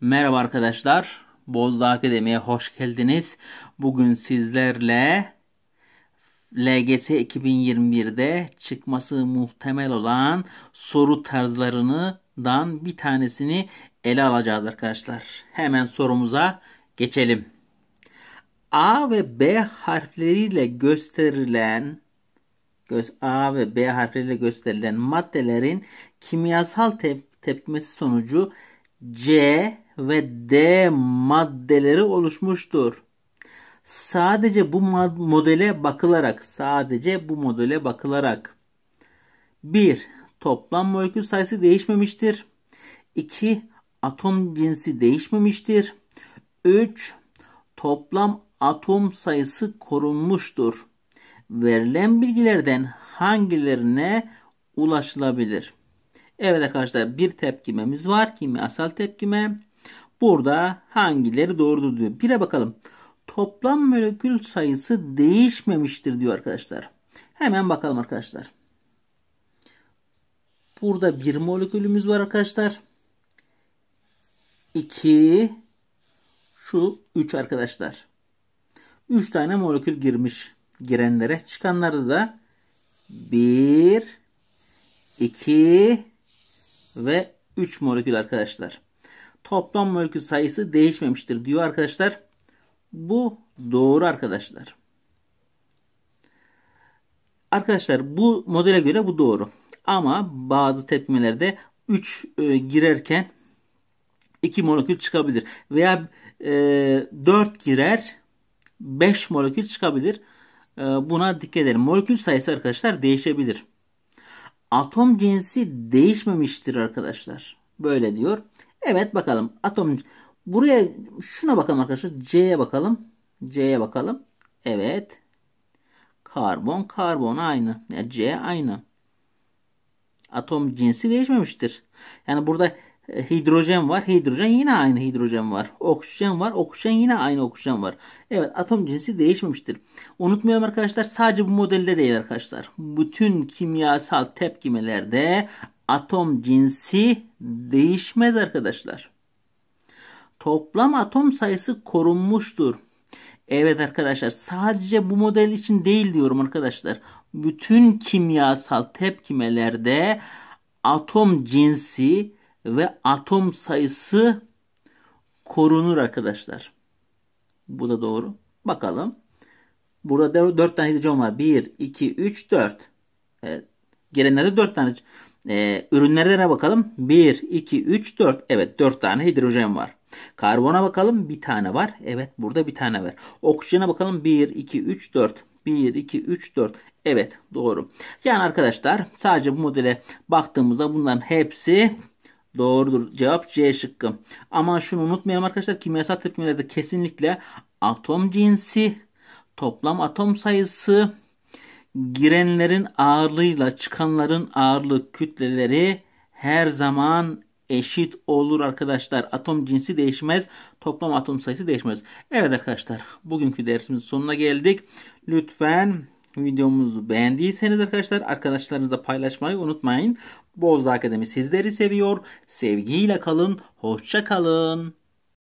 Merhaba arkadaşlar. Bozdağ Akademi'ye hoş geldiniz. Bugün sizlerle LGS 2021'de çıkması muhtemel olan soru tarzlarından bir tanesini ele alacağız arkadaşlar. Hemen sorumuza geçelim. A ve B harfleriyle gösterilen A ve B harfleriyle gösterilen maddelerin kimyasal tep tepmesi sonucu C ve D maddeleri oluşmuştur. Sadece bu modele bakılarak, sadece bu modele bakılarak 1. Toplam molekül sayısı değişmemiştir. 2. Atom cinsi değişmemiştir. 3. Toplam atom sayısı korunmuştur. Verilen bilgilerden hangilerine ulaşılabilir? Evet arkadaşlar bir tepkimemiz var. Kimyasal tepkime. Burada hangileri doğrudur diyor. Bire bakalım. Toplam molekül sayısı değişmemiştir diyor arkadaşlar. Hemen bakalım arkadaşlar. Burada bir molekülümüz var arkadaşlar. 2 şu 3 arkadaşlar. 3 tane molekül girmiş girenlere. Çıkanlarda da 1 2 ve 3 molekül arkadaşlar toplam molekül sayısı değişmemiştir diyor arkadaşlar. Bu doğru arkadaşlar. Arkadaşlar bu modele göre bu doğru. Ama bazı tepkimelerde 3 e, girerken 2 molekül çıkabilir. Veya e, girer 5 molekül çıkabilir. E, buna dikkat edelim. Molekül sayısı arkadaşlar değişebilir. Atom cinsi değişmemiştir arkadaşlar. Böyle diyor. Evet bakalım. Atom buraya şuna bakalım arkadaşlar. C'ye bakalım. C'ye bakalım. Evet. Karbon karbon aynı. Yani C aynı. Atom cinsi değişmemiştir. Yani burada e, hidrojen var. Hidrojen yine aynı hidrojen var. Oksijen var. Oksijen yine aynı oksijen var. Evet atom cinsi değişmemiştir. Unutmayalım arkadaşlar sadece bu modelde değil arkadaşlar. Bütün kimyasal tepkimelerde atom cinsi değişmez arkadaşlar. Toplam atom sayısı korunmuştur. Evet arkadaşlar sadece bu model için değil diyorum arkadaşlar. Bütün kimyasal tepkimelerde atom cinsi ve atom sayısı korunur arkadaşlar. Bu da doğru. Bakalım. Burada 4 tane hidrojen var. 1, 2, 3, 4. Evet. Gelenlerde 4 tane e, ee, ne bakalım. 1, 2, 3, 4. Evet 4 tane hidrojen var. Karbona bakalım. Bir tane var. Evet burada bir tane var. Oksijene bakalım. 1, 2, 3, 4. 1, 2, 3, 4. Evet doğru. Yani arkadaşlar sadece bu modele baktığımızda bunların hepsi doğrudur. Cevap C şıkkı. Ama şunu unutmayalım arkadaşlar. Kimyasal tepkimelerde kesinlikle atom cinsi, toplam atom sayısı, girenlerin ağırlığıyla çıkanların ağırlık kütleleri her zaman eşit olur arkadaşlar. Atom cinsi değişmez. Toplam atom sayısı değişmez. Evet arkadaşlar bugünkü dersimizin sonuna geldik. Lütfen videomuzu beğendiyseniz arkadaşlar arkadaşlarınızla paylaşmayı unutmayın. Bozda Akademi sizleri seviyor. Sevgiyle kalın. Hoşça kalın.